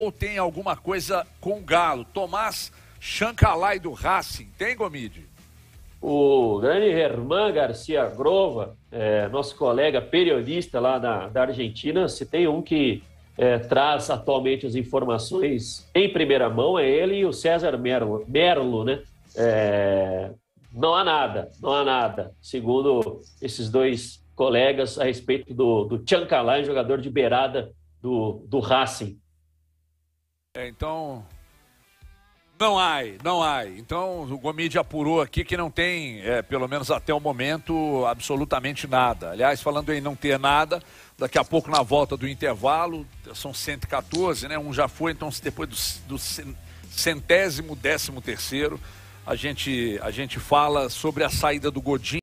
ou tem alguma coisa com o Galo? Tomás Chancalay do Racing, tem, Gomide? O grande Herman Garcia Grova, é, nosso colega periodista lá da, da Argentina, se tem um que é, traz atualmente as informações em primeira mão, é ele e o César Merlo, Merlo né? É, não há nada, não há nada, segundo esses dois colegas a respeito do, do Chancalay, jogador de beirada do, do Racing. É, então. Não há, não há. Então o Gomide apurou aqui que não tem, é, pelo menos até o momento, absolutamente nada. Aliás, falando em não ter nada, daqui a pouco na volta do intervalo, são 114, né? Um já foi, então depois do, do centésimo, décimo terceiro, a gente, a gente fala sobre a saída do Godinho.